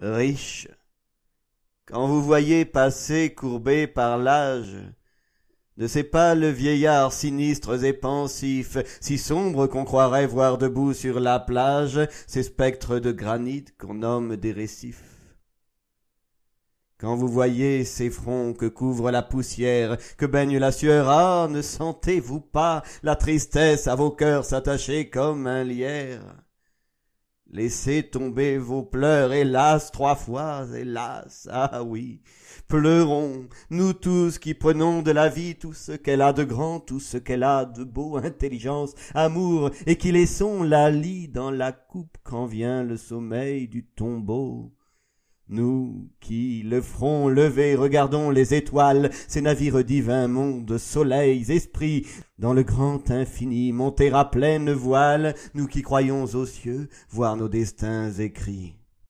riche. Quand vous voyez passer courbé par l'âge, Ne sait pas le vieillard sinistre et pensif, si sombre qu'on croirait voir debout sur la plage ces spectres de granit qu'on nomme des récifs. Quand vous voyez ces fronts que couvre la poussière, que baigne la sueur, ah, ne sentez-vous pas la tristesse à vos cœurs s'attacher comme un lierre Laissez tomber vos pleurs, hélas, trois fois, hélas, ah oui. Pleurons, nous tous qui prenons de la vie tout ce qu'elle a de grand, tout ce qu'elle a de beau, intelligence, amour, et qui laissons la lie dans la coupe quand vient le sommeil du tombeau. Nous qui, le front levé, regardons les étoiles, ces navires divins, mondes, soleils, esprits, dans le grand infini, monter à pleine voile, nous qui croyons aux cieux, voir nos destins écrits.